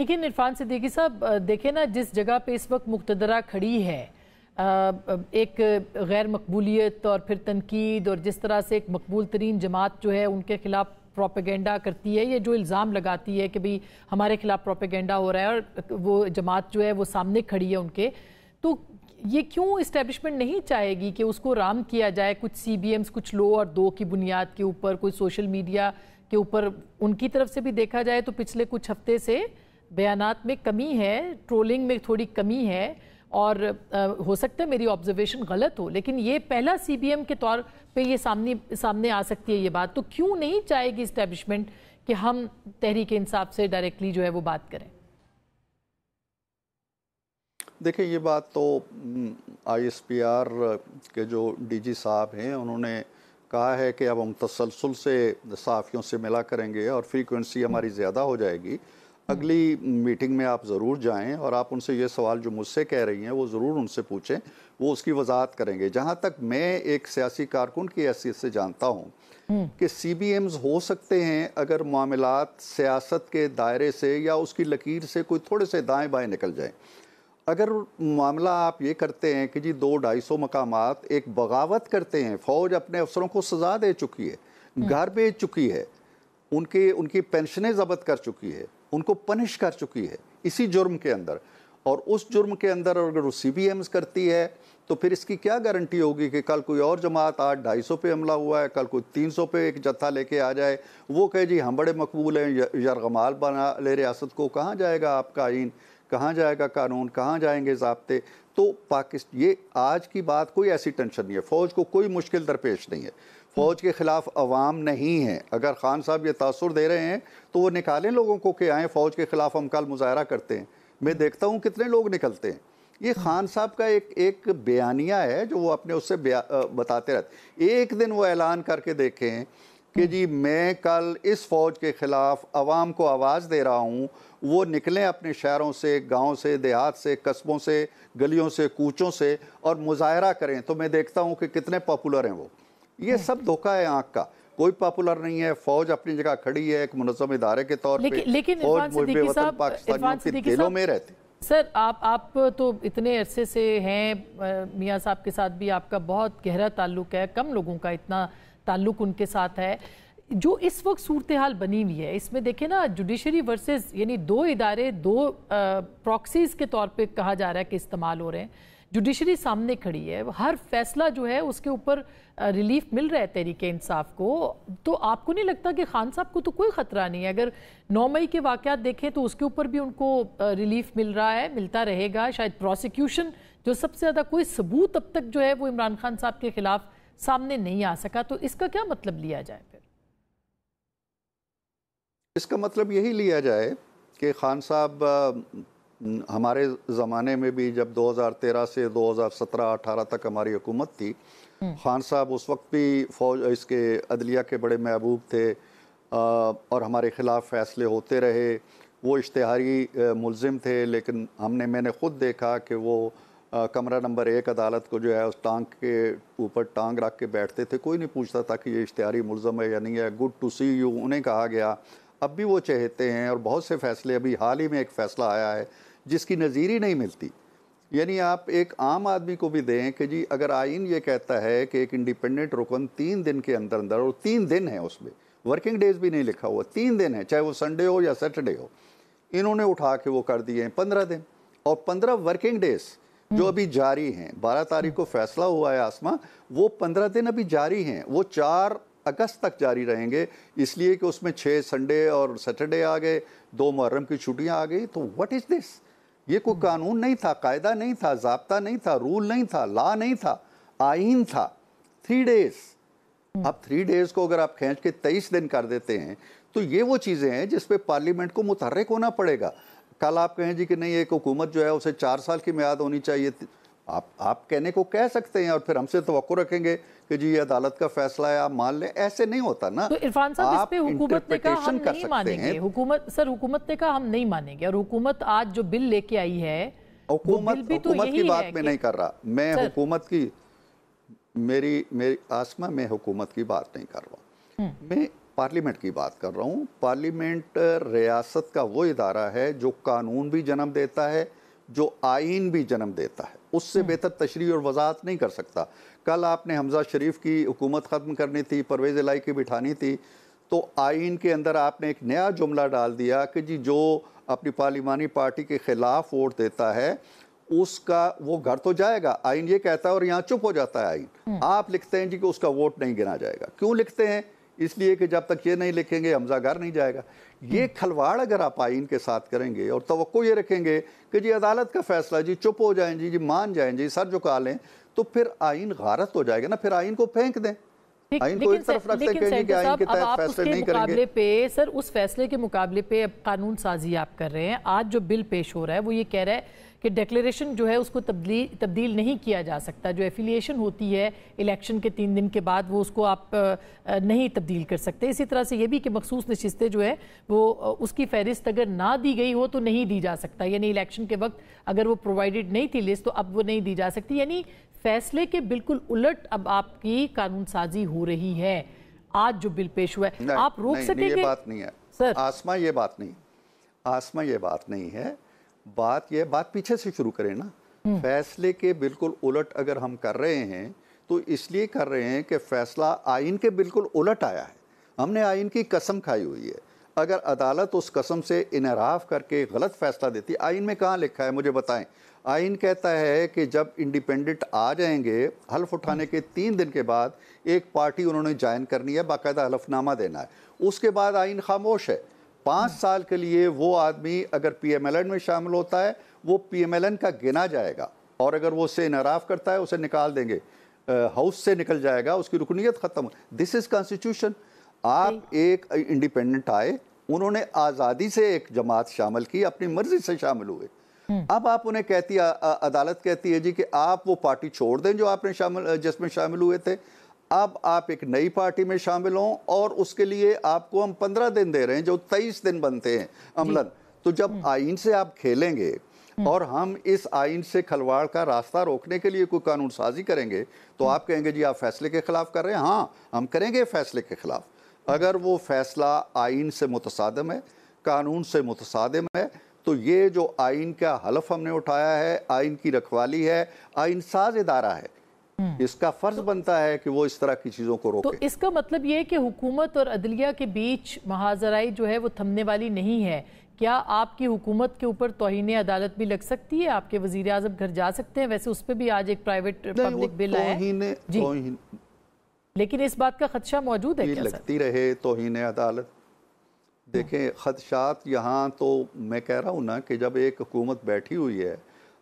लेकिन इरफान सिद्दीकी साहब देखे ना जिस जगह पे इस वक्त मुक्तदरा खड़ी है एक गैर मकबूलीत और फिर तनकीद और जिस तरह से एक मकबूल तरीन जमात जो है उनके खिलाफ प्रोपेगेंडा करती है ये जो इल्ज़ाम लगाती है कि भाई हमारे खिलाफ प्रोपेगेंडा हो रहा है और वो जमात जो है वो सामने खड़ी है उनके तो ये क्यों इस्टेब्लिशमेंट नहीं चाहेगी कि उसको राम किया जाए कुछ सी बी एम्स कुछ लो और दो की बुनियाद के ऊपर कोई सोशल मीडिया के ऊपर उनकी तरफ से भी देखा जाए तो पिछले कुछ हफ्ते से बयानात में कमी है ट्रोलिंग में थोड़ी कमी है और हो सकता है मेरी ऑब्जर्वेशन गलत हो लेकिन ये पहला सीबीएम के तौर पे ये सामने सामने आ सकती है ये बात तो क्यों नहीं चाहेगी इस्टेब्लिशमेंट कि हम तहरीक इंसाफ से डायरेक्टली जो है वो बात करें देखिए ये बात तो आईएसपीआर के जो डीजी साहब हैं उन्होंने कहा है कि अब हम तसलसल से सहाफ़ियों से मिला करेंगे और फ्रीक्वेंसी हमारी ज़्यादा हो जाएगी अगली मीटिंग में आप ज़रूर जाएं और आप उनसे ये सवाल जो मुझसे कह रही हैं वो ज़रूर उनसे पूछें वो उसकी वजाहत करेंगे जहाँ तक मैं एक सियासी कारकुन की हैसियत से जानता हूँ हम्म। कि सी बी एम्स हो सकते हैं अगर मामलात सियासत के दायरे से या उसकी लकीर से कोई थोड़े से दाएँ बाएँ निकल जाएँ अगर मामला आप ये करते हैं कि जी दो ढाई सौ मकाम एक बगावत करते हैं फ़ौज अपने अफसरों को सज़ा दे चुकी है हम्म। घर भेज चुकी है उनके उनकी पेंशनें जब्त कर चुकी है उनको पनिश कर चुकी है इसी जुर्म के अंदर और उस जुर्म के अंदर अगर वो सी बी एम्स करती है तो फिर इसकी क्या गारंटी होगी कि कल कोई और जमात आज ढाई सौ पे हमला हुआ है कल कोई तीन सौ पे एक जत्था लेके आ जाए वो कहे जी हम बड़े मकबूल हैं यरगमाल बना ले रियासत को कहाँ जाएगा आपका आइन कहाँ जाएगा कानून कहाँ जाएंगे जबते तो पाकिस्तान ये आज की बात कोई ऐसी टेंशन नहीं है फ़ौज को कोई मुश्किल दरपेश नहीं है फ़ौज के ख़िलाफ़ अवाम नहीं है अगर खान साहब ये तासर दे रहे हैं तो वो निकालें लोगों को कि आएँ फ़ौज के ख़िलाफ़ हम कल मुजाहरा करते हैं मैं देखता हूँ कितने लोग निकलते हैं ये खान साहब का एक एक बयानिया है जो वो अपने उससे बताते रहते एक दिन वो ऐलान करके देखें कि जी मैं कल इस फ़ौज के ख़िलाफ़ आवाम को आवाज़ दे रहा हूँ वो निकलें अपने शहरों से गाँव से देहात से कस्बों से गलियों से कूचों से और मुजाहरा करें तो मैं देखता हूँ कि कितने पॉपुलर हैं वो ये हम्म। सब धोखा है आँख का कोई पॉपुलर नहीं है फौज अपनी जगह खड़ी है एक मुनजम इदारे के तौर पर लेकिन पाकिस्तानियों के दिलों में रहती सर आप आप तो इतने अरसे से हैं मियाँ साहब के साथ भी आपका बहुत गहरा ताल्लुक है कम लोगों का इतना ताल्लुक उनके साथ है जो इस वक्त सूरत हाल बनी हुई है इसमें देखें ना जुडिशरी वर्सेस यानी दो इदारे दो प्रॉक्सीज के तौर पे कहा जा रहा है कि इस्तेमाल हो रहे हैं जुडिशरी सामने खड़ी है हर फैसला जो है उसके ऊपर रिलीफ मिल रहा है तहरीक इंसाफ को तो आपको नहीं लगता कि खान साहब को तो कोई ख़तरा नहीं है अगर नौ मई के वाक़ात देखें तो उसके ऊपर भी उनको रिलीफ मिल रहा है मिलता रहेगा शायद प्रोसिक्यूशन जो सबसे ज़्यादा कोई सबूत अब तक जो है वो इमरान खान साहब के ख़िलाफ़ सामने नहीं आ सका तो इसका क्या मतलब लिया जाए फिर इसका मतलब यही लिया जाए कि खान साहब हमारे ज़माने में भी जब 2013 से 2017-18 तक हमारी हुकूमत थी हम्म। खान साहब उस वक्त भी फौज इसके अदलिया के बड़े महबूब थे और हमारे ख़िलाफ़ फ़ैसले होते रहे वो इश्तहारी मुलजिम थे लेकिन हमने मैंने ख़ुद देखा कि वो कमरा नंबर एक अदालत को जो है उस टांग के ऊपर टांग रख के बैठते थे कोई नहीं पूछता था कि ये इश्तारी मुलम है या नहीं है गुड टू सी यू उन्हें कहा गया अब भी वो चहेते हैं और बहुत से फैसले अभी हाल ही में एक फ़ैसला आया है जिसकी नज़ीर नहीं मिलती यानी आप एक आम आदमी को भी दें कि जी अगर आइन ये कहता है कि एक इंडिपेंडेंट रुकन तीन दिन के अंदर अंदर और तीन दिन है उसमें वर्किंग डेज भी नहीं लिखा हुआ तीन दिन है चाहे वो संडे हो या सैटरडे हो इन्होंने उठा के वो कर दिए हैं पंद्रह दिन और पंद्रह वर्किंग डेज़ जो अभी जारी हैं 12 तारीख को फैसला हुआ है आसमा वो 15 दिन अभी जारी हैं वो चार अगस्त तक जारी रहेंगे इसलिए कि उसमें छः संडे और सैटरडे आ गए दो मुहर्रम की छुट्टियाँ आ गई तो वट इज़ दिस ये कोई कानून नहीं था कायदा नहीं था जबता नहीं था रूल नहीं था ला नहीं था आइन था थ्री डेज अब थ्री डेज को अगर आप खींच के तेईस दिन कर देते हैं तो ये वो चीज़ें हैं जिसपे पार्लियामेंट को मुतहरक होना पड़ेगा कल आप कहें जी कि नहीं एक हुकूमत जो है उसे चार साल की मियाद होनी चाहिए आप आप कहने को कह सकते हैं और फिर हमसे तो रखेंगे कि जी ये अदालत का फैसला है आप मान लें ऐसे नहीं होता ना तो इरफान साहब इस पे हुकूमत ने कहा हम नहीं मानेंगे हुकूमत सर हुकूमत ने कहा हम नहीं मानेंगे और हुकूमत आज जो बिल लेके आई है हुकूमत तो हुकूमत की बात मैं नहीं कर रहा मैं हुकूमत की मेरी मेरी आसमा में हुकूमत की बात नहीं कर रहा हम्म। मैं पार्लियामेंट की बात कर रहा हूँ पार्लियामेंट रियासत का वो इदारा है जो कानून भी जन्म देता है जो आइन भी जन्म देता है उससे हम्म। बेहतर तशरी और वजाहत नहीं कर सकता कल आपने हमजा शरीफ की हुकूमत ख़त्म करनी थी परवेज़ लाई की बिठानी थी तो आइन के अंदर आपने एक नया जुमला डाल दिया कि जी जो अपनी पार्लिमानी पार्टी के ख़िलाफ़ वोट देता है उसका वो घर तो जाएगा आइन ये कहता है और यहाँ चुप हो जाता है आइन हम्म। आप लिखते हैं जी कि उसका वोट नहीं गिना जाएगा क्यों लिखते हैं इसलिए कि जब तक ये नहीं लिखेंगे घर नहीं जाएगा ये हम्म। खलवाड़ अगर आप आइन के साथ करेंगे और तो ये रखेंगे कि जी अदालत का फैसला जी चुप हो जाएं जी जी मान जाएं जी सर झुका लें तो फिर आइन गारत हो जाएगा ना फिर आइन को फेंक दें आइन को आइन के तहत फैसले नहीं करेंगे सर उस फैसले के मुकाबले पे कानून साजी आप कर रहे हैं आज जो बिल पेश हो रहा है वो ये कह रहा है कि डिक्लेरेशन जो है उसको तब्दील तब्दील नहीं किया जा सकता जो एफिलिएशन होती है इलेक्शन के तीन दिन के बाद वो उसको आप नहीं तब्दील कर सकते इसी तरह से ये भी कि मखसूस नशस्तें जो है वो उसकी फहरिस्त अगर ना दी गई हो तो नहीं दी जा सकता यानी इलेक्शन के वक्त अगर वो प्रोवाइडेड नहीं थी लिस्ट तो अब वो नहीं दी जा सकती यानी फैसले के बिल्कुल उलट अब आपकी कानून साजी हो रही है आज जो बिल पेश हुआ है आप रोक सकेंगे बात नहीं है सर आसमा ये बात नहीं आसमा ये बात नहीं है बात यह बात पीछे से शुरू करें ना हम्म। फैसले के बिल्कुल उलट अगर हम कर रहे हैं तो इसलिए कर रहे हैं कि फैसला आइन के बिल्कुल उलट आया है हमने आइन की कसम खाई हुई है अगर अदालत उस कसम से इनराफ करके गलत फैसला देती आइन में कहाँ लिखा है मुझे बताएं आइन कहता है कि जब इंडिपेंडेंट आ जाएंगे हल्फ उठाने के तीन दिन के बाद एक पार्टी उन्होंने ज्वाइन करनी है बाकायदा हलफनामा देना है उसके बाद आइन खामोश है पाँच साल के लिए वो आदमी अगर पीएमएलएन में शामिल होता है वो पीएमएलएन का गिना जाएगा और अगर वो उससे इनराफ करता है उसे निकाल देंगे हाउस से निकल जाएगा उसकी रुकनीत ख़त्म दिस इज़ कॉन्स्टिट्यूशन आप एक इंडिपेंडेंट आए उन्होंने आज़ादी से एक जमात शामिल की अपनी मर्जी से शामिल हुए हम्म। अब आप उन्हें कहती आ, आ, अदालत कहती है जी कि आप वो पार्टी छोड़ दें जो आपने शामिल जिसमें शामिल हुए थे अब आप एक नई पार्टी में शामिल हों और उसके लिए आपको हम पंद्रह दिन दे रहे हैं जो तेईस दिन बनते हैं अमलन तो जब हम्म। आइन से आप खेलेंगे हम्म। और हम इस आइन से खलवाड़ का रास्ता रोकने के लिए कोई कानून साजी करेंगे तो हम्म। आप कहेंगे जी आप फैसले के खिलाफ कर रहे हैं हाँ हम करेंगे फैसले के खिलाफ अगर वो फैसला आइन से मुतसादम है कानून से मुतसादम है तो ये जो आइन का हलफ हमने उठाया है आइन की रखवाली है आइन साज इदारा है हम्म। इसका फर्ज तो, बनता है कि वो इस तरह की चीज़ों को तो रोके तो इसका मतलब ये कि हुकूमत और अदलिया के बीच महाजराई जो है वो थमने वाली नहीं है क्या आपकी हुकूमत के ऊपर तोहिन अदालत भी लग सकती है आपके वजीर अजम घर जा सकते हैं वैसे उस पर भी आज एक प्राइवेट पब्लिक बिल आया लेकिन इस बात का खदशा मौजूद है लगती रहे तोहन अदालत हम्म। देखें खदशात यहाँ तो मैं कह रहा हूँ ना कि जब एक हुकूमत बैठी हुई है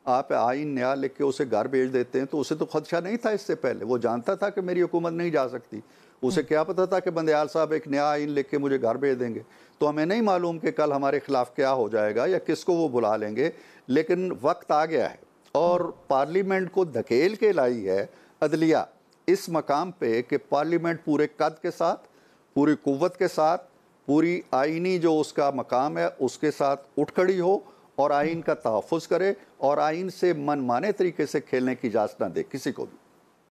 आप आइन नया लिख के उसे घर भेज देते हैं तो उसे तो खदशा नहीं था इससे पहले वो जानता था कि मेरी हुकूमत नहीं जा सकती उसे हम्म। क्या पता था कि बंदयाल साहब एक नया आइन लिख के मुझे घर भेज देंगे तो हमें नहीं मालूम कि कल हमारे ख़िलाफ़ क्या हो जाएगा या किसको वो बुला लेंगे लेकिन वक्त आ गया है और हम्म। पार्लियामेंट को धकेल के लाई है अदलिया इस मकाम पे कि पार्लियामेंट पूरे कद के साथ पूरी कुवत के साथ पूरी आइनी जो उसका मकाम है उसके साथ उठ खड़ी हो और आइन का तहफ़ करे और आइन से मनमाने तरीके से खेलने की इजाज़त ना दे किसी को भी